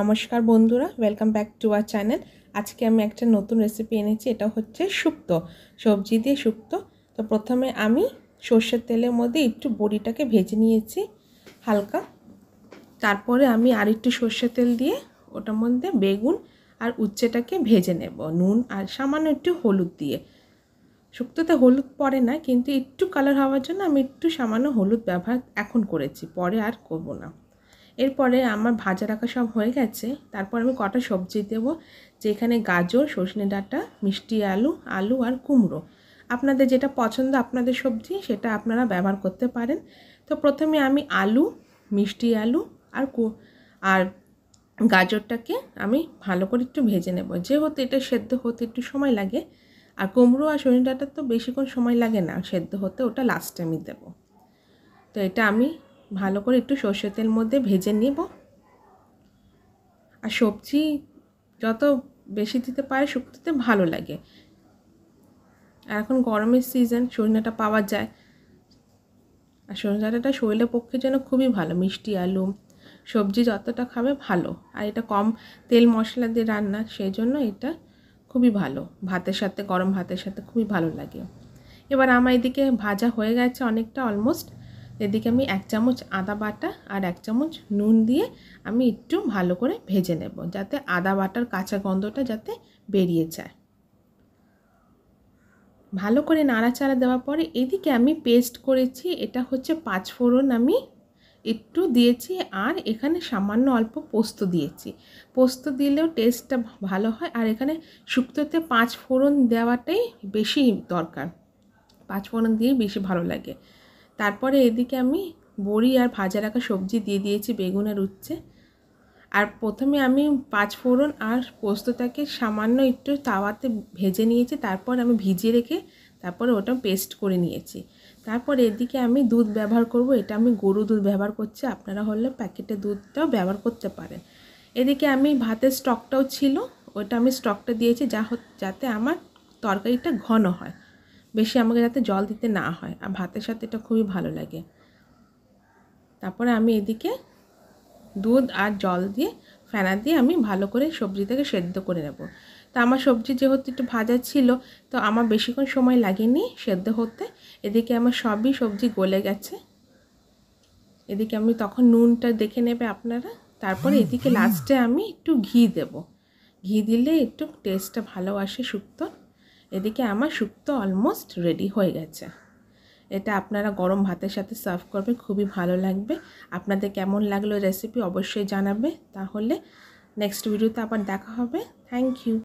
নমস্কার বন্ধুরা welcome back to our channel আজকে আমি একটা নতুন রেসিপি এনেছি এটা হচ্ছে শুক্ত সবজি দিয়ে শুক্ত তো প্রথমে আমি সর্ষের তেলের মধ্যে একটু বড়িটাকে ভেজে নিয়েছি হালকা তারপরে আমি আর একটু সর্ষের তেল দিয়ে ওটার মধ্যে বেগুন আর উচ্ছেটাকে ভেজে নেব নুন আর সামান্য একটু হলুদ দিয়ে শুক্তোতে হলুদ পরে না কিন্তু একটু কালার হওয়ার জন্য আমি একটু সামান্য হলুদ ব্যবহার এখন করেছি পরে আর করব না এরপরে আমার ভাজা রাখা সব হয়ে গেছে তারপর আমি কটা সবজি দেবো যেখানে গাজর সজনে ডাঁটা মিষ্টি আলু আলু আর কুমড়ো আপনাদের যেটা পছন্দ আপনাদের সবজি সেটা আপনারা ব্যবহার করতে পারেন তো প্রথমে আমি আলু মিষ্টি আলু আর কু আর গাজরটাকে আমি ভালো করে একটু ভেজে নেব যেহেতু এটা সেদ্ধ হতে একটু সময় লাগে আর কুমড়ো আর সজনে ডাঁটার তো বেশিক্ষণ সময় লাগে না সেদ্ধ হতে ওটা লাস্টে আমি দেবো তো এটা আমি ভালো করে একটু সর্ষের তেল মধ্যে ভেজে নেব আর সবজি যত বেশি দিতে পারে শুক্তোতে ভালো লাগে আর এখন গরমের সিজন সজনাটা পাওয়া যায় আর সজনা শরীরের পক্ষে যেন খুবই ভালো মিষ্টি আলু সবজি যতটা খাবে ভালো আর এটা কম তেল মশলা দিয়ে রান্না সেই জন্য এটা খুবই ভালো ভাতের সাথে গরম ভাতের সাথে খুবই ভালো লাগে এবার আমার এদিকে ভাজা হয়ে গেছে অনেকটা অলমোস্ট এদিকে আমি এক চামচ আদা বাটা আর এক চামচ নুন দিয়ে আমি একটু ভালো করে ভেজে নেব যাতে আদা বাটার কাঁচা গন্ধটা যাতে বেরিয়ে যায় ভালো করে নাড়াচাড়া দেওয়ার পরে এদিকে আমি পেস্ট করেছি এটা হচ্ছে পাঁচ ফোড়ন আমি একটু দিয়েছি আর এখানে সামান্য অল্প পোস্ত দিয়েছি পোস্ত দিলেও টেস্টটা ভালো হয় আর এখানে শুক্তোতে পাঁচ ফোড়ন দেওয়াটাই বেশি দরকার পাঁচ ফোড়ন দিয়ে বেশি ভালো লাগে তারপরে এদিকে আমি বড়ি আর ভাজা রাখা সবজি দিয়ে দিয়েছি বেগুন আর উচ্ছে আর প্রথমে আমি পাঁচ ফোড়ন আর পোস্তটাকে সামান্য একটু তাওয়াতে ভেজে নিয়েছি তারপর আমি ভিজিয়ে রেখে তারপরে ওটা পেস্ট করে নিয়েছি তারপর এদিকে আমি দুধ ব্যবহার করব এটা আমি গরু দুধ ব্যবহার করছি আপনারা হলে প্যাকেটের দুধটাও ব্যবহার করতে পারেন এদিকে আমি ভাতের স্টকটাও ছিল ওটা আমি স্টকটা দিয়েছি যা যাতে আমার তরকারিটা ঘন হয় বেশি আমাকে যাতে জল দিতে না হয় আর ভাতের সাথে এটা খুবই ভালো লাগে তারপরে আমি এদিকে দুধ আর জল দিয়ে ফেনা দিয়ে আমি ভালো করে সবজিটাকে সেদ্ধ করে নেব তো আমার সবজি যেহেতু একটু ভাজা ছিল তো আমার বেশিক্ষণ সময় লাগেনি সেদ্ধ হতে এদিকে আমার সবই সবজি গলে গেছে এদিকে আমি তখন নুনটা দেখে নেবে আপনারা তারপরে এদিকে লাস্টে আমি একটু ঘি দেব ঘি দিলে একটু টেস্টটা ভালো আসে শুক্তো এদিকে আমার শুক্তো অলমোস্ট রেডি হয়ে গেছে এটা আপনারা গরম ভাতের সাথে সার্ভ করবে খুবই ভালো লাগবে আপনাদের কেমন লাগলো রেসিপি অবশ্যই জানাবে তাহলে নেক্সট ভিডিওতে আবার দেখা হবে থ্যাংক ইউ